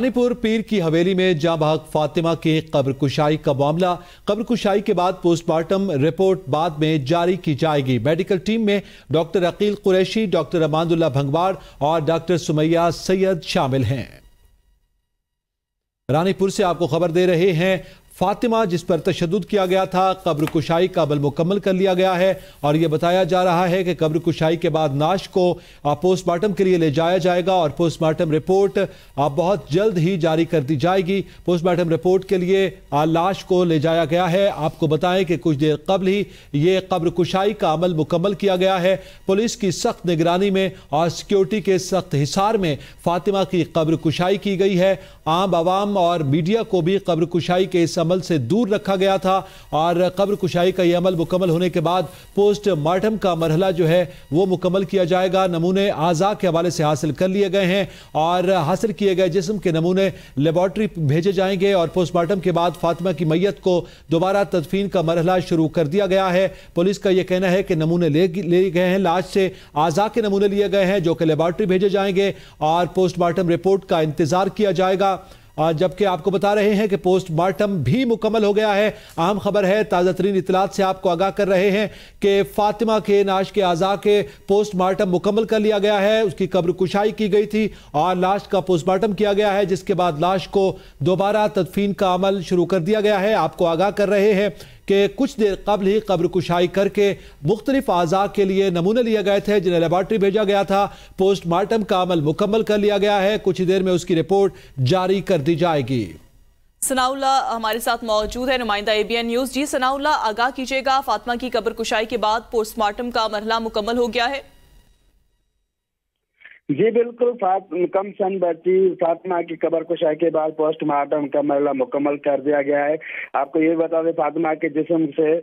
रानीपुर पीर की हवेली में जाबाग फातिमा की कब्र कुशाई का मामला कब्र कुशाई के बाद पोस्टमार्टम रिपोर्ट बाद में जारी की जाएगी मेडिकल टीम में डॉक्टर अकील कुरैशी डॉक्टर अमानदुल्ला भंगवाड़ और डॉक्टर सुमैया सैयद शामिल हैं रानीपुर से आपको खबर दे रहे हैं फातिमा जिस पर तशद किया गया था कब्र कुशाई का अमल मुकम्मल कर लिया गया है और ये बताया जा रहा है कि कब्र कुशाई के बाद नाश को पोस्टमार्टम के लिए ले जाया जाएगा और पोस्टमार्टम रिपोर्ट बहुत जल्द ही जारी कर दी जाएगी पोस्टमार्टम रिपोर्ट के लिए लाश को ले जाया गया है आपको बताएं कि कुछ देर कबल ही ये कब्र कुशाई का अमल मुकम्मल किया गया है पुलिस की सख्त निगरानी में और सिक्योरिटी के सख्त हिसार में फातिमा की कब्र कुशाई की गई है आम आवाम और मीडिया को भी कब्र कुशाई के इस अमल से दूर रखा गया था और कब्र कुशाई का यह अमल मुकम्मल होने के बाद पोस्टमार्टम का मरहला जो है वो मुकम्मल किया जाएगा नमूने आज़ा के हवाले से हासिल कर लिए गए हैं और हासिल किए गए जिसम के नमूने लेबॉर्ट्री भेजे जाएंगे और पोस्टमार्टम के बाद फातिमा की मैत को दोबारा तदफीन का मरहला शुरू कर दिया गया है पुलिस का यह कहना है कि नमूने ले लिए गए हैं लाश से आज़ा के नमूने लिए गए हैं जो कि लेबॉर्ट्री भेजे जाएंगे और पोस्टमार्टम रिपोर्ट का इंतज़ार किया जाएगा जबकि आपको बता रहे हैं कि पोस्टमार्टम भी मुकम्मल हो गया है अहम खबर है ताज़ा तरीन इतलात से आपको आगाह कर रहे हैं कि फातिमा के नाश के आजा के पोस्टमार्टम मुकम्मल कर लिया गया है उसकी कब्र कुशाई की गई थी और लाश का पोस्टमार्टम किया गया है जिसके बाद लाश को दोबारा तदफीन का अमल शुरू कर दिया गया है आपको आगाह कर रहे हैं कि कुछ देर कबल ही कब्र कुशाई करके मुख्तलिफ आजा के लिए नमूने लिए गए थे जिन्हें लेबार्ट्री भेजा गया था पोस्टमार्टम का अमल मुकम्मल कर लिया गया है कुछ ही देर में उसकी रिपोर्ट जारी कर दी जाएगी सनाउल्ला हमारे साथ मौजूद है नुमाइंदा ए बी एन न्यूज़ जी सनाउल्ला आगाह कीजिएगा फातमा की कब्र कुशाई के बाद पोस्टमार्टम का मरहला मुकम्मल हो गया है जी बिल्कुल कम सन बच्ची फातिमा की कबर को शाह के बाद पोस्टमार्टम का मरला मुकम्मल कर दिया गया है आपको ये बता दें फातिमा के जिसम से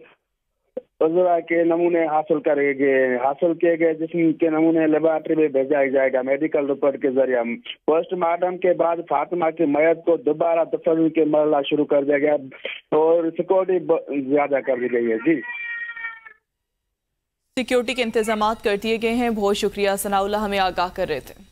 उजरा के नमूने हासिल करे गए हासिल किए गए जिसम के नमूने लेबोरेटरी में भेजा जाएगा मेडिकल रिपोर्ट के जरिए पोस्टमार्टम के बाद फातिमा की मैत को दोबारा दफन के मरला शुरू कर दिया गया और सिक्योरिटी ज्यादा कर दी गई है जी सिक्योरिटी के इंतजाम कर दिए गए हैं बहुत शुक्रिया सनाउल्ला हमें आगाह कर रहे थे